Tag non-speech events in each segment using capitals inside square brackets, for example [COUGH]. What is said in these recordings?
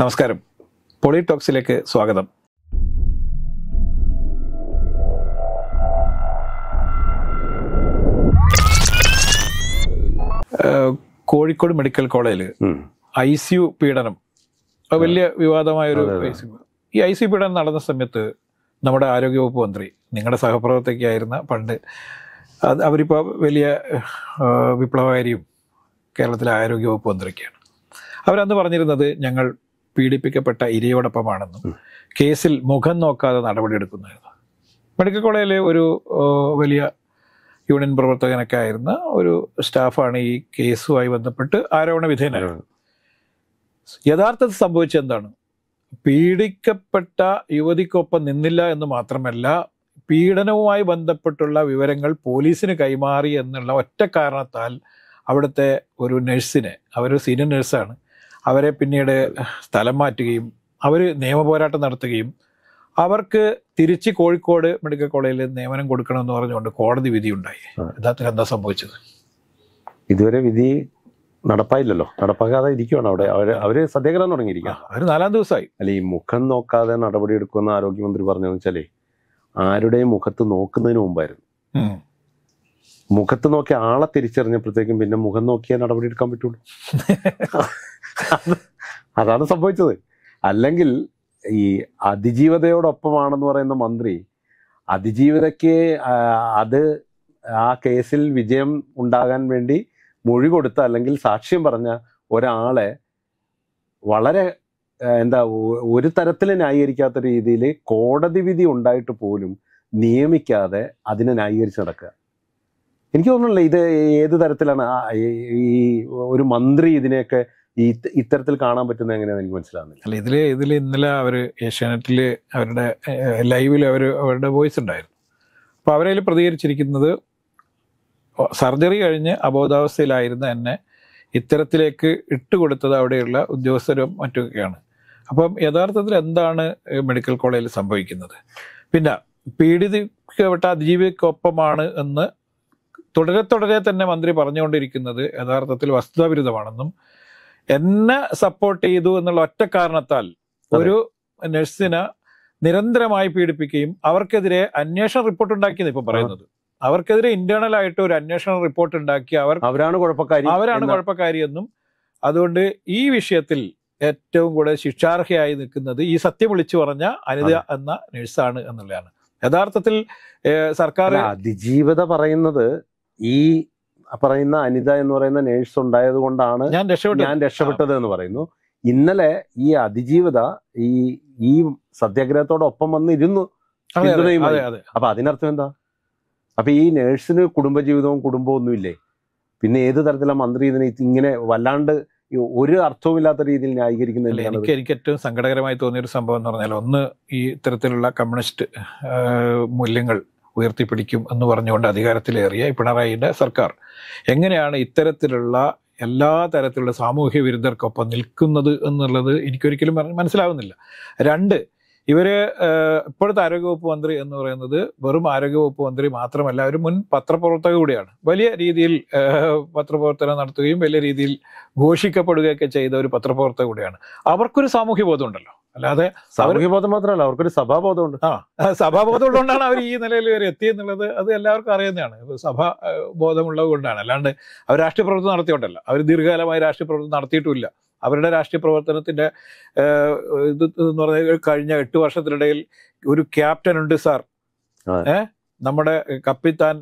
നമസ്കാരം പൊളിടോക്സിലേക്ക് സ്വാഗതം കോഴിക്കോട് മെഡിക്കൽ കോളേജിൽ ഐ സി യു പീഡനം വലിയ വിവാദമായൊരു ഈ ഐ സി പീഡനം നടന്ന സമയത്ത് നമ്മുടെ ആരോഗ്യവകുപ്പ് മന്ത്രി നിങ്ങളുടെ സഹപ്രവർത്തകയായിരുന്ന പണ്ട് അത് അവരിപ്പോൾ വലിയ വിപ്ലവകാരിയും കേരളത്തിലെ ആരോഗ്യവകുപ്പ് മന്ത്രിയൊക്കെയാണ് അവരന്ന് പറഞ്ഞിരുന്നത് ഞങ്ങൾ പീഡിപ്പിക്കപ്പെട്ട ഇരയോടൊപ്പമാണെന്നും കേസിൽ മുഖം നോക്കാതെ നടപടിയെടുക്കുന്നതായിരുന്നു മെഡിക്കൽ കോളേജിലെ ഒരു വലിയ യൂണിയൻ പ്രവർത്തകനൊക്കെ ആയിരുന്ന ഒരു സ്റ്റാഫാണ് ഈ കേസുമായി ബന്ധപ്പെട്ട് ആരോപണ വിധേയനായിരുന്നു യഥാർത്ഥത്തിൽ സംഭവിച്ചത് എന്താണ് പീഡിക്കപ്പെട്ട യുവതിക്കൊപ്പം നിന്നില്ല എന്ന് മാത്രമല്ല പീഡനവുമായി ബന്ധപ്പെട്ടുള്ള വിവരങ്ങൾ പോലീസിന് കൈമാറി എന്നുള്ള ഒറ്റ കാരണത്താൽ അവിടുത്തെ ഒരു നഴ്സിനെ അവർ സീനിയർ നഴ്സാണ് അവരെ പിന്നീട് സ്ഥലം മാറ്റുകയും അവർ നിയമപോരാട്ടം നടത്തുകയും അവർക്ക് തിരിച്ച് കോഴിക്കോട് മെഡിക്കൽ കോളേജിൽ നിയമനം കൊടുക്കണമെന്ന് പറഞ്ഞുകൊണ്ട് കോടതി വിധി ഉണ്ടായി യഥാർത്ഥത്തിൽ എന്താ സംഭവിച്ചത് ഇതുവരെ വിധി നടപ്പായില്ലല്ലോ നടപ്പാക്കാതെ ഇരിക്കുവാണ് അവിടെ അവർ അവർ സത്യാഗ്രഹം തുടങ്ങിയിരിക്കുക അവര് നാലാം ദിവസമായി അല്ല ഈ മുഖം നോക്കാതെ നടപടി എടുക്കുമെന്ന് ആരോഗ്യമന്ത്രി പറഞ്ഞതെന്ന് വെച്ചാലേ ആരുടെയും മുഖത്ത് നോക്കുന്നതിന് മുമ്പായിരുന്നു മുഖത്ത് നോക്കി ആളെ തിരിച്ചറിഞ്ഞപ്പോഴത്തേക്കും പിന്നെ മുഖം നോക്കിയാൽ നടപടി എടുക്കാൻ പറ്റുള്ളൂ [LAUGHS] അതാണ് സംഭവിച്ചത് അല്ലെങ്കിൽ ഈ അതിജീവതയോടൊപ്പമാണെന്ന് പറയുന്ന മന്ത്രി അതിജീവതയ്ക്ക് അത് ആ കേസിൽ വിജയം ഉണ്ടാകാൻ വേണ്ടി മൊഴി കൊടുത്ത അല്ലെങ്കിൽ സാക്ഷ്യം പറഞ്ഞ ഒരാളെ വളരെ എന്താ ഒരു തരത്തിൽ ന്യായീകരിക്കാത്ത രീതിയിൽ കോടതി വിധി ഉണ്ടായിട്ട് പോലും നിയമിക്കാതെ അതിനെ ന്യായീകരിച്ച് നടക്കുക എനിക്ക് തോന്നുന്നില്ല ഇത് ഏത് തരത്തിലാണ് ഈ ഒരു മന്ത്രി ഇതിനെയൊക്കെ ഈ ഇത്തരത്തിൽ കാണാൻ പറ്റുന്ന എങ്ങനെയാണെന്ന് എനിക്ക് മനസ്സിലാവുന്നില്ല അല്ല ഇതില് ഇതിൽ ഇന്നലെ അവര് ഏഷ്യാനെറ്റില് അവരുടെ ലൈവിൽ അവർ അവരുടെ വോയിസ് ഉണ്ടായിരുന്നു അപ്പോൾ അവരതിൽ പ്രതികരിച്ചിരിക്കുന്നത് സർജറി കഴിഞ്ഞ് അബോധാവസ്ഥയിലായിരുന്ന എന്നെ ഇത്തരത്തിലേക്ക് ഇട്ടുകൊടുത്തത് അവിടെയുള്ള ഉദ്യോഗസ്ഥരും മറ്റൊക്കെയാണ് അപ്പം യഥാർത്ഥത്തിൽ എന്താണ് മെഡിക്കൽ കോളേജിൽ സംഭവിക്കുന്നത് പിന്നെ പീഡിതപ്പെട്ട അതിജീവിക്കൊപ്പമാണ് എന്ന് തുടരെ തുടരെ തന്നെ മന്ത്രി പറഞ്ഞുകൊണ്ടിരിക്കുന്നത് യഥാർത്ഥത്തിൽ വസ്തുതാവിരുദ്ധമാണെന്നും എന്നെ സപ്പോർട്ട് ചെയ്തു എന്നുള്ള ഒറ്റ കാരണത്താൽ ഒരു നഴ്സിനെ നിരന്തരമായി പീഡിപ്പിക്കുകയും അവർക്കെതിരെ അന്വേഷണ റിപ്പോർട്ട് ഉണ്ടാക്കി ഇപ്പൊ പറയുന്നത് അവർക്കെതിരെ ഇന്റേണൽ ആയിട്ട് ഒരു അന്വേഷണ റിപ്പോർട്ട് ഉണ്ടാക്കി അവർ അവരാണ് കുഴപ്പക്കാരി അവരാണ് കുഴപ്പക്കാരി എന്നും അതുകൊണ്ട് ഈ വിഷയത്തിൽ ഏറ്റവും കൂടുതൽ ശിക്ഷാർഹയായി നിൽക്കുന്നത് ഈ സത്യം വിളിച്ചു പറഞ്ഞ അനിത എന്ന നഴ്സാണ് എന്നുള്ളതാണ് യഥാർത്ഥത്തിൽ സർക്കാർ അതിജീവത പറയുന്നത് ഈ പറയുന്ന അനിത എന്ന് പറയുന്ന നേഴ്സ് ഉണ്ടായത് കൊണ്ടാണ് ഞാൻ രക്ഷപ്പെട്ടത് എന്ന് പറയുന്നു ഇന്നലെ ഈ അതിജീവിത ഈ ഈ സത്യാഗ്രഹത്തോടൊപ്പം വന്നിരുന്നു പിന്തുണയുമായി അപ്പൊ അതിനർത്ഥം എന്താ അപ്പൊ ഈ നേഴ്സിന് കുടുംബജീവിതവും കുടുംബവും ഒന്നുമില്ലേ പിന്നെ ഏത് തരത്തിലാണ് മന്ത്രി ഇതിനെ ഇങ്ങനെ വല്ലാണ്ട് ഒരു ഇല്ലാത്ത രീതിയിൽ ന്യായീകരിക്കുന്നില്ല എനിക്ക് എനിക്ക് ഏറ്റവും സങ്കടകരമായി തോന്നിയ ഒരു സംഭവം എന്ന് പറഞ്ഞാൽ ഒന്ന് ഈ ഇത്തരത്തിലുള്ള കമ്മ്യൂണിസ്റ്റ് മൂല്യങ്ങൾ ഉയർത്തിപ്പിടിക്കും എന്ന് പറഞ്ഞുകൊണ്ട് അധികാരത്തിലേറിയ പിണറായിൻ്റെ സർക്കാർ എങ്ങനെയാണ് ഇത്തരത്തിലുള്ള എല്ലാ തരത്തിലുള്ള സാമൂഹ്യ വിരുദ്ധർക്കൊപ്പം നിൽക്കുന്നത് എന്നുള്ളത് എനിക്കൊരിക്കലും മനസ്സിലാവുന്നില്ല രണ്ട് ഇവര് ഇപ്പോഴത്തെ ആരോഗ്യവകുപ്പ് മന്ത്രി എന്ന് പറയുന്നത് വെറും ആരോഗ്യവകുപ്പ് മന്ത്രി മാത്രമല്ല ഒരു മുൻ പത്രപ്രവർത്തക കൂടിയാണ് വലിയ രീതിയിൽ പത്രപ്രവർത്തനം നടത്തുകയും വലിയ രീതിയിൽ ഘോഷിക്കപ്പെടുകയൊക്കെ ചെയ്ത ഒരു പത്രപ്രവർത്തക കൂടിയാണ് അവർക്കൊരു സാമൂഹ്യ ബോധമുണ്ടല്ലോ അല്ലാതെ സാമൂഹ്യബോധം മാത്രമല്ല അവർക്കൊരു സഭാബോധമുണ്ട് ആ സഭാബോധം ഉള്ളതുകൊണ്ടാണ് അവർ ഈ നിലയിൽ വരെ എത്തിയെന്നുള്ളത് അത് എല്ലാവർക്കും അറിയുന്നതാണ് സഭാ ബോധമുള്ളത് കൊണ്ടാണ് അല്ലാണ്ട് അവർ രാഷ്ട്രീയ പ്രവർത്തനം നടത്തിയോണ്ടല്ല അവർ ദീർഘകാലമായി രാഷ്ട്രീയ പ്രവർത്തനം നടത്തിയിട്ടില്ല അവരുടെ രാഷ്ട്രീയ പ്രവർത്തനത്തിന്റെ ഇത് എന്ന് പറഞ്ഞാൽ കഴിഞ്ഞ എട്ട് വർഷത്തിനിടയിൽ ഒരു ക്യാപ്റ്റൻ ഉണ്ട് സാർ ഏഹ് നമ്മുടെ കപ്പിത്താൻ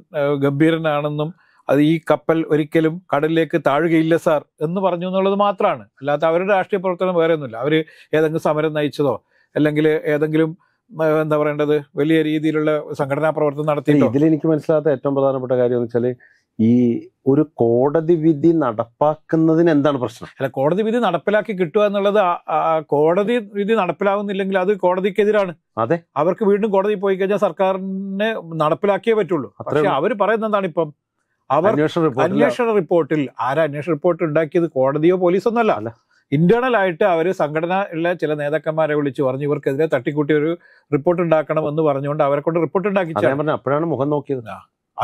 ഗംഭീരനാണെന്നും അത് ഈ കപ്പൽ ഒരിക്കലും കടലിലേക്ക് താഴുകയില്ല സാർ എന്ന് പറഞ്ഞു എന്നുള്ളത് മാത്രമാണ് അല്ലാത്ത അവരുടെ രാഷ്ട്രീയ പ്രവർത്തനം വേറെ ഒന്നുമില്ല അവർ ഏതെങ്കിലും സമരം നയിച്ചതോ അല്ലെങ്കിൽ ഏതെങ്കിലും എന്താ പറയേണ്ടത് വലിയ രീതിയിലുള്ള സംഘടനാ പ്രവർത്തനം നടത്തി ഇതിൽ എനിക്ക് മനസ്സിലാത്ത ഏറ്റവും പ്രധാനപ്പെട്ട കാര്യം എന്ന് വെച്ചാൽ ഈ ഒരു കോടതി വിധി നടപ്പാക്കുന്നതിന് എന്താണ് പ്രശ്നം അല്ല കോടതി വിധി നടപ്പിലാക്കി കിട്ടുക എന്നുള്ളത് കോടതി വിധി നടപ്പിലാവുന്നില്ലെങ്കിൽ അത് കോടതിക്കെതിരാണ് അതെ അവർക്ക് വീണ്ടും കോടതി പോയി കഴിഞ്ഞാൽ സർക്കാരിനെ നടപ്പിലാക്കിയേ പറ്റുള്ളൂ പക്ഷെ അവർ പറയുന്നത് എന്താണ് ഇപ്പം അവർ അന്വേഷണ റിപ്പോർട്ടിൽ ആരാ അന്വേഷണ റിപ്പോർട്ട് ഉണ്ടാക്കിയത് കോടതിയോ പോലീസോ ഒന്നല്ല ഇന്റേണൽ ആയിട്ട് അവർ സംഘടനയിലെ ചില നേതാക്കന്മാരെ വിളിച്ച് പറഞ്ഞു ഇവർക്കെതിരെ തട്ടിക്കൂട്ടി ഒരു റിപ്പോർട്ട് ഉണ്ടാക്കണം എന്ന് പറഞ്ഞുകൊണ്ട് അവരെ കൊണ്ട് റിപ്പോർട്ട് ഉണ്ടാക്കി അപ്പോഴാണ് മുഖം നോക്കിയത്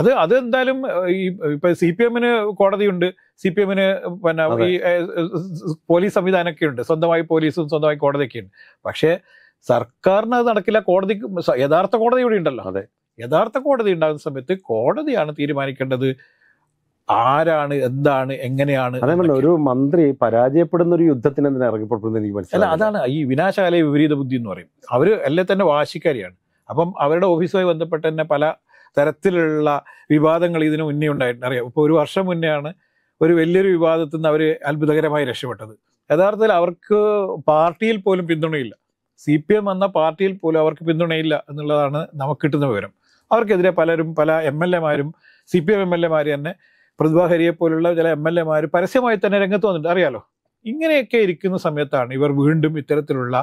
അത് അത് എന്തായാലും ഈ ഇപ്പൊ സി പി എമ്മിന് കോടതിയുണ്ട് സി പി എമ്മിന് പിന്നെ ഈ പോലീസ് സംവിധാനമൊക്കെ ഉണ്ട് സ്വന്തമായി പോലീസും സ്വന്തമായി കോടതിയൊക്കെ ഉണ്ട് പക്ഷേ സർക്കാരിന് അത് നടക്കില്ല കോടതി യഥാർത്ഥ കോടതി ഇവിടെ ഉണ്ടല്ലോ അതെ യഥാർത്ഥ കോടതി ഉണ്ടാകുന്ന സമയത്ത് കോടതിയാണ് തീരുമാനിക്കേണ്ടത് ആരാണ് എന്താണ് എങ്ങനെയാണ് ഒരു മന്ത്രി പരാജയപ്പെടുന്ന ഒരു യുദ്ധത്തിന് എന്തിനാ ഇറങ്ങിപ്പെടുന്നത് എനിക്ക് അതാണ് ഈ വിനാശകാലയ വിപരീത ബുദ്ധി എന്ന് പറയും അവര് എല്ലാം തന്നെ വാശിക്കാരിയാണ് അപ്പം അവരുടെ ഓഫീസുമായി ബന്ധപ്പെട്ട് തന്നെ പല തരത്തിലുള്ള വിവാദങ്ങൾ ഇതിനു മുന്നേ ഉണ്ടായിട്ടുണ്ട് അറിയാം ഇപ്പൊ ഒരു വർഷം മുന്നെയാണ് ഒരു വലിയൊരു വിവാദത്തിൽ നിന്ന് അവർ അത്ഭുതകരമായി രക്ഷപ്പെട്ടത് യഥാർത്ഥത്തിൽ അവർക്ക് പാർട്ടിയിൽ പോലും പിന്തുണയില്ല സി പി എം എന്ന പാർട്ടിയിൽ പോലും അവർക്ക് പിന്തുണയില്ല എന്നുള്ളതാണ് നമുക്ക് കിട്ടുന്ന വിവരം അവർക്കെതിരെ പലരും പല എം എൽ എമാരും C P M M L എമാര് തന്നെ പ്രതിഭാഹരിയെ പോലുള്ള ചില എം എൽ എമാർ പരസ്യമായി തന്നെ രംഗത്ത് വന്നിട്ടുണ്ട് അറിയാലോ ഇങ്ങനെയൊക്കെ ഇരിക്കുന്ന സമയത്താണ് ഇവർ വീണ്ടും ഇത്തരത്തിലുള്ള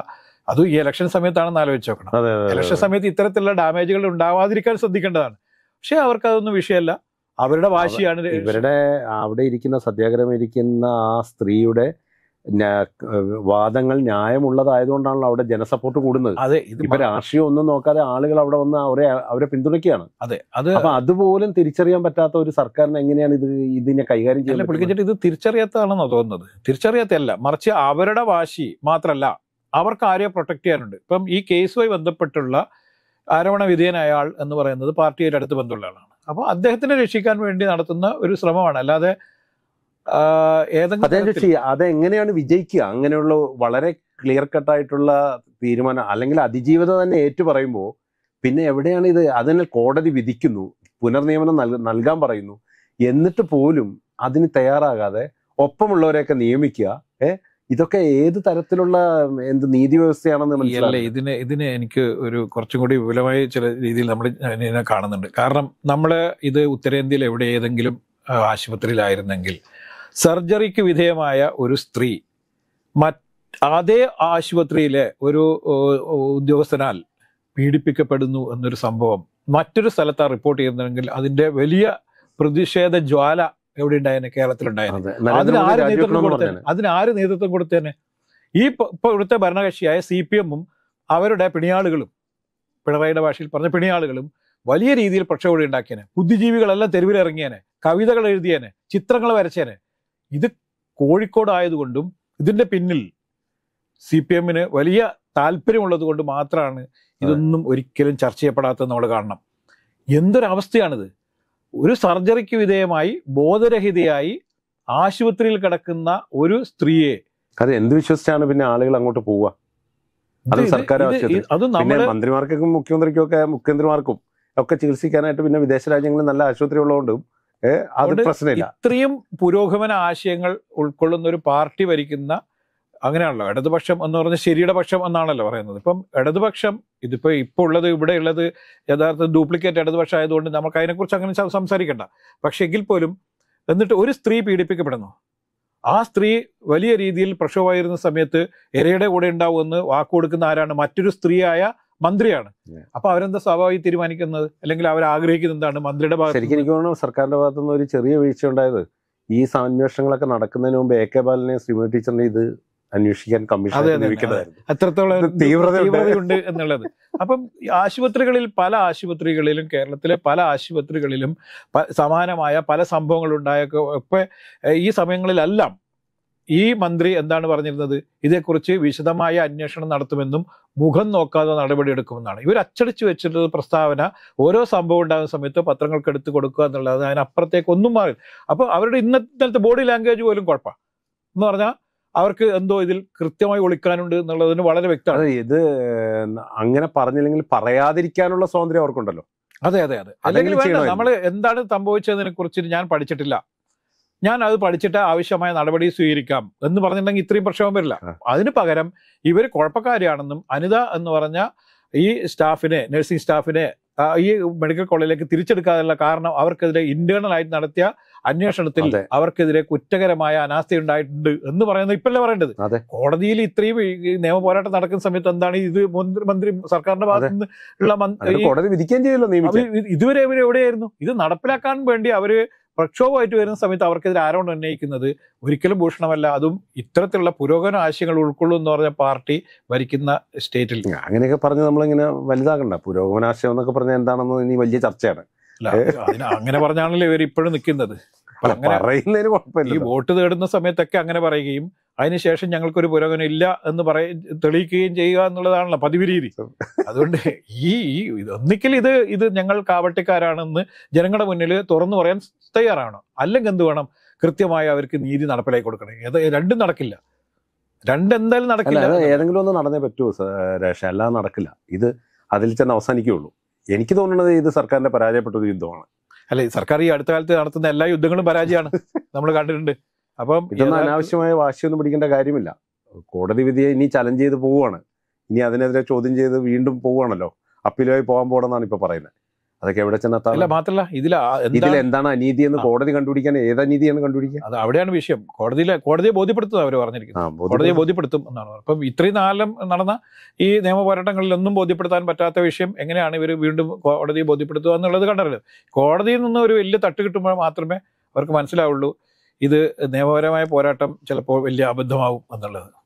അതും ഈ ഇലക്ഷൻ സമയത്താണെന്ന് ആലോചിച്ച് നോക്കണം ഇലക്ഷൻ സമയത്ത് ഇത്തരത്തിലുള്ള ഡാമേജുകൾ ഉണ്ടാവാതിരിക്കാൻ ശ്രദ്ധിക്കേണ്ടതാണ് പക്ഷേ അവർക്ക് അതൊന്നും വിഷയമല്ല അവരുടെ വാശിയാണ് ഇവരുടെ അവിടെ ഇരിക്കുന്ന സത്യാഗ്രഹം ഇരിക്കുന്ന ആ സ്ത്രീയുടെ വാദങ്ങൾ ന്യായമുള്ളതായതുകൊണ്ടാണല്ലോ അവിടെ ജനസപ്പോർട്ട് കൂടുന്നത് അതെ ഇപ്പൊ രാഷ്ട്രീയം ഒന്നും നോക്കാതെ ആളുകൾ അവിടെ വന്ന് അവരെ അവരെ പിന്തുണയ്ക്കുകയാണ് അതെ അത് അപ്പൊ അതുപോലും തിരിച്ചറിയാൻ പറ്റാത്ത ഒരു സർക്കാരിന് എങ്ങനെയാണ് ഇത് ഇതിനെ കൈകാര്യം ചെയ്യുന്നത് ഇത് തിരിച്ചറിയാത്തതാണെന്നോ തോന്നുന്നത് തിരിച്ചറിയാത്തല്ല മറിച്ച് അവരുടെ വാശി മാത്രമല്ല അവർക്ക് ആരെയോ പ്രൊട്ടക്ട് ചെയ്യാനുണ്ട് ഇപ്പം ഈ കേസുമായി ബന്ധപ്പെട്ടുള്ള ആരോപണ വിധേയനായ ആൾ എന്ന് പറയുന്നത് പാർട്ടിയുടെ അടുത്ത് ബന്ധമുള്ള ആളാണ് അപ്പോൾ അദ്ദേഹത്തിനെ രക്ഷിക്കാൻ വേണ്ടി നടത്തുന്ന ഒരു ശ്രമമാണ് അല്ലാതെ ഏതെങ്കിലും അതെങ്ങനെയാണ് വിജയിക്കുക അങ്ങനെയുള്ള വളരെ ക്ലിയർ കട്ടായിട്ടുള്ള തീരുമാനം അല്ലെങ്കിൽ അതിജീവിതം തന്നെ ഏറ്റു പറയുമ്പോൾ പിന്നെ എവിടെയാണ് ഇത് അതിനെ കോടതി വിധിക്കുന്നു പുനർനിയമനം നൽകാൻ പറയുന്നു എന്നിട്ട് പോലും അതിന് തയ്യാറാകാതെ ഒപ്പമുള്ളവരെയൊക്കെ നിയമിക്കുക ഏഹ് ഇതൊക്കെ ഏത് തരത്തിലുള്ള എന്ത് നീതി വ്യവസ്ഥയാണെന്ന് മനസ്സിലായി ഇതിന് ഇതിന് എനിക്ക് ഒരു കുറച്ചും കൂടി വിപുലമായ ചില രീതിയിൽ നമ്മൾ കാണുന്നുണ്ട് കാരണം നമ്മൾ ഇത് ഉത്തരേന്ത്യയിൽ എവിടെ ഏതെങ്കിലും ആശുപത്രിയിലായിരുന്നെങ്കിൽ സർജറിക്ക് വിധേയമായ ഒരു സ്ത്രീ മറ്റ് അതേ ആശുപത്രിയിലെ ഒരു ഉദ്യോഗസ്ഥനാൽ പീഡിപ്പിക്കപ്പെടുന്നു എന്നൊരു സംഭവം മറ്റൊരു സ്ഥലത്താണ് റിപ്പോർട്ട് ചെയ്യുന്നതെങ്കിൽ അതിന്റെ വലിയ പ്രതിഷേധ ജ്വാല എവിടെ ഉണ്ടായിരുന്നു കേരളത്തിലുണ്ടായിരുന്നു ആര് നേതൃത്വം കൊടുത്തേനെ ആര് നേതൃത്വം കൊടുത്തേനെ ഈ ഇപ്പൊ ഇവിടുത്തെ ഭരണകക്ഷിയായ സി പി എമ്മും അവരുടെ പിണിയാളുകളും പിണറായിയുടെ ഭാഷയിൽ പറഞ്ഞ പിണിയാളുകളും വലിയ രീതിയിൽ പ്രക്ഷോഭം ഉണ്ടാക്കിയേനെ ബുദ്ധിജീവികളെല്ലാം തെരുവിലിറങ്ങിയേനെ കവിതകൾ എഴുതിയേനെ ചിത്രങ്ങൾ വരച്ചേനെ ഇത് കോഴിക്കോട് ആയതുകൊണ്ടും ഇതിൻ്റെ പിന്നിൽ സി പി എമ്മിന് വലിയ താല്പര്യമുള്ളത് കൊണ്ട് മാത്രമാണ് ഇതൊന്നും ഒരിക്കലും ചർച്ച ചെയ്യപ്പെടാത്തത് നമ്മൾ കാണണം എന്തൊരവസ്ഥയാണിത് ഒരു സർജറിക്ക് വിധേയമായി ബോധരഹിതയായി ആശുപത്രിയിൽ കിടക്കുന്ന ഒരു സ്ത്രീയെ അത് എന്ത് വിശ്വസിച്ചാണ് പിന്നെ ആളുകൾ അങ്ങോട്ട് പോവുക അത് സർക്കാർ നമ്മുടെ മന്ത്രിമാർക്കും മുഖ്യമന്ത്രിക്കും ഒക്കെ മുഖ്യമന്ത്രിമാർക്കും ഒക്കെ ചികിത്സിക്കാനായിട്ട് പിന്നെ വിദേശ രാജ്യങ്ങളിൽ നല്ല ആശുപത്രി ഉള്ളതുകൊണ്ടും അത് പ്രശ്നമില്ല ഇത്രയും പുരോഗമന ആശയങ്ങൾ ഉൾക്കൊള്ളുന്ന ഒരു പാർട്ടി ഭരിക്കുന്ന അങ്ങനെയാണല്ലോ ഇടതുപക്ഷം എന്ന് പറഞ്ഞ ശരിയുടെ പക്ഷം എന്നാണല്ലോ പറയുന്നത് ഇപ്പം ഇടതുപക്ഷം ഇതിപ്പോ ഇപ്പൊ ഉള്ളത് ഇവിടെ ഉള്ളത് യഥാർത്ഥ ഡ്യൂപ്ലിക്കേറ്റ് ഇടതുപക്ഷം ആയതുകൊണ്ട് നമുക്ക് അതിനെക്കുറിച്ച് അങ്ങനെ സംസാരിക്കണ്ട പക്ഷേ എങ്കിൽ പോലും എന്നിട്ട് ഒരു സ്ത്രീ പീഡിപ്പിക്കപ്പെടുന്നു ആ സ്ത്രീ വലിയ രീതിയിൽ പ്രക്ഷോഭമായിരുന്ന സമയത്ത് ഇരയുടെ കൂടെ ഉണ്ടാവുമെന്ന് വാക്കുകൊടുക്കുന്ന ആരാണ് മറ്റൊരു സ്ത്രീയായ മന്ത്രിയാണ് അപ്പൊ അവരെന്താ സ്വാഭാവിക തീരുമാനിക്കുന്നത് അല്ലെങ്കിൽ അവർ ആഗ്രഹിക്കുന്നത് എന്താണ് മന്ത്രിയുടെ ഭാഗത്ത് ശരിക്കും എനിക്ക് തോന്നുന്നു സർക്കാരിന്റെ ഭാഗത്തുനിന്ന് ഒരു ചെറിയ വീഴ്ച ഉണ്ടായത് ഈ അന്വേഷണങ്ങളൊക്കെ നടക്കുന്നതിന് മുമ്പ് എ കെ ബാലനെ ശ്രീമതി ടീച്ചറിനെ ഇത് അന്വേഷിക്കാൻ കമ്മീഷൻ അത്രത്തോളം തീവ്രതയുണ്ട് എന്നുള്ളത് അപ്പം ആശുപത്രികളിൽ പല ആശുപത്രികളിലും കേരളത്തിലെ പല ആശുപത്രികളിലും സമാനമായ പല സംഭവങ്ങളുണ്ടായൊക്കെ ഒക്കെ ഈ സമയങ്ങളിലെല്ലാം ഈ മന്ത്രി എന്താണ് പറഞ്ഞിരുന്നത് ഇതേക്കുറിച്ച് വിശദമായ അന്വേഷണം നടത്തുമെന്നും മുഖം നോക്കാതെ നടപടിയെടുക്കുമെന്നാണ് ഇവർ അച്ചടിച്ചു വെച്ചിട്ടുള്ള പ്രസ്താവന ഓരോ സംഭവം ഉണ്ടാകുന്ന സമയത്ത് പത്രങ്ങൾക്ക് എടുത്തു കൊടുക്കുക എന്നുള്ളത് അതിനപ്പുറത്തേക്ക് ഒന്നും മാറി അപ്പോൾ അവരുടെ ഇന്നത്തെ ബോഡി ലാംഗ്വേജ് പോലും കുഴപ്പമാണ് എന്ന് പറഞ്ഞാൽ അവർക്ക് എന്തോ ഇതിൽ കൃത്യമായി ഒളിക്കാനുണ്ട് എന്നുള്ളതിന് വളരെ വ്യക്തമാണ് ഇത് അങ്ങനെ പറഞ്ഞില്ലെങ്കിൽ പറയാതിരിക്കാനുള്ള സ്വാതന്ത്ര്യം അവർക്കുണ്ടല്ലോ അതെ അതെ അതെ അല്ലെങ്കിൽ നമ്മൾ എന്താണ് സംഭവിച്ചതിനെ കുറിച്ച് ഞാൻ പഠിച്ചിട്ടില്ല ഞാൻ അത് പഠിച്ചിട്ട് ആവശ്യമായ നടപടി സ്വീകരിക്കാം എന്ന് പറഞ്ഞിട്ടുണ്ടെങ്കിൽ ഇത്രയും പ്രശ്നവും വരില്ല അതിന് പകരം ഇവർ കുഴപ്പക്കാരാണെന്നും അനിത എന്ന് പറഞ്ഞ ഈ സ്റ്റാഫിനെ നഴ്സിംഗ് സ്റ്റാഫിനെ ഈ മെഡിക്കൽ കോളേജിലേക്ക് തിരിച്ചെടുക്കാതുള്ള കാരണം അവർക്കെതിരെ ഇന്റേണൽ ആയിട്ട് നടത്തിയ അന്വേഷണത്തിൽ അവർക്കെതിരെ കുറ്റകരമായ അനാസ്ഥ ഉണ്ടായിട്ടുണ്ട് എന്ന് പറയുന്നത് ഇപ്പല്ലേ പറയേണ്ടത് കോടതിയിൽ ഇത്രയും നിയമ പോരാട്ടം നടക്കുന്ന സമയത്ത് എന്താണ് ഇത് മന്ത്രി സർക്കാരിന്റെ ഭാഗത്ത് നിന്നുള്ള ഇതുവരെ ഇവർ എവിടെയായിരുന്നു ഇത് നടപ്പിലാക്കാൻ വേണ്ടി അവര് പ്രക്ഷോഭമായിട്ട് വരുന്ന സമയത്ത് അവർക്കെതിരെ ആരോണ് ഉന്നയിക്കുന്നത് ഒരിക്കലും ഭൂഷണമല്ല അതും ഇത്തരത്തിലുള്ള പുരോഗമന ആശയങ്ങൾ ഉൾക്കൊള്ളും എന്ന് പറഞ്ഞ പാർട്ടി ഭരിക്കുന്ന സ്റ്റേറ്റിൽ അങ്ങനെയൊക്കെ പറഞ്ഞ് നമ്മളിങ്ങനെ വലുതാകണ്ട പുരോഗമന ആശയം എന്നൊക്കെ പറഞ്ഞാൽ എന്താണെന്ന് ഇനി വലിയ ചർച്ചയാണ് അങ്ങനെ പറഞ്ഞാണല്ലോ ഇവർ ഇപ്പോഴും നിൽക്കുന്നത് ഈ വോട്ട് തേടുന്ന സമയത്തൊക്കെ അങ്ങനെ പറയുകയും അതിനുശേഷം ഞങ്ങൾക്കൊരു പുരോഗമനം ഇല്ല എന്ന് പറയ തെളിയിക്കുകയും ചെയ്യുക എന്നുള്ളതാണല്ലോ പതിവ് രീതി അതുകൊണ്ട് ഈ ഒന്നിക്കൽ ഇത് ഇത് ഞങ്ങൾ കാവട്ടിക്കാരാണെന്ന് ജനങ്ങളുടെ മുന്നിൽ തുറന്നു പറയാൻ തയ്യാറാണ് അല്ലെങ്കിൽ എന്ത് വേണം കൃത്യമായി അവർക്ക് നീതി നടപ്പിലാക്കി കൊടുക്കണം ഏത് രണ്ടും നടക്കില്ല രണ്ടെന്തായാലും നടക്കില്ല ഏതെങ്കിലും ഒന്ന് നടന്നേ പറ്റുമോ രേഷ അല്ലാതെ നടക്കില്ല ഇത് അതിൽ തന്നെ അവസാനിക്കുകയുള്ളൂ എനിക്ക് തോന്നുന്നത് ഇത് സർക്കാരിന്റെ പരാജയപ്പെട്ട ഒരു യുദ്ധമാണ് അല്ലെ സർക്കാർ ഈ അടുത്ത കാലത്ത് നടത്തുന്ന എല്ലാ യുദ്ധങ്ങളും പരാജയമാണ് [LAUGHS] നമ്മൾ കണ്ടിട്ടുണ്ട് അപ്പം ഇതൊന്നും അനാവശ്യമായ വാശിയൊന്നും പിടിക്കേണ്ട കാര്യമില്ല കോടതി വിധിയെ ഇനി ചലഞ്ച് ചെയ്ത് പോവുകയാണ് ഇനി അതിനെതിരെ ചോദ്യം ചെയ്ത് വീണ്ടും പോവുകയാണല്ലോ അപ്പീലുമായി പോകാൻ പോകണമെന്നാണ് ഇപ്പൊ പറയുന്നത് അതൊക്കെ എവിടെ ചെന്നെത്താല്ല മാത്രല്ല ഇതിൽ ഇതിൽ എന്താണ് അനീതി എന്ന് കോടതി കണ്ടുപിടിക്കാൻ ഏത് അനീതിയാണ് കണ്ടുപിടിക്കുക അത് അവിടെയാണ് വിഷയം കോടതിയിലെ കോടതിയെ ബോധ്യപ്പെടുത്തുക അവർ പറഞ്ഞിരിക്കുന്നത് കോടതിയെ ബോധ്യപ്പെടുത്തും എന്നാണ് അപ്പം ഇത്രയും നാലം നടന്ന ഈ നിയമപോരാട്ടങ്ങളിലൊന്നും ബോധ്യപ്പെടുത്താൻ പറ്റാത്ത വിഷയം എങ്ങനെയാണ് ഇവർ വീണ്ടും കോടതിയെ ബോധ്യപ്പെടുത്തുക എന്നുള്ളത് കണ്ടറിയില്ല കോടതിയിൽ നിന്ന് ഒരു വലിയ തട്ട് കിട്ടുമ്പോൾ മാത്രമേ അവർക്ക് മനസ്സിലാവുള്ളൂ ഇത് നിയമപരമായ പോരാട്ടം ചിലപ്പോൾ വലിയ അബദ്ധമാവും എന്നുള്ളത്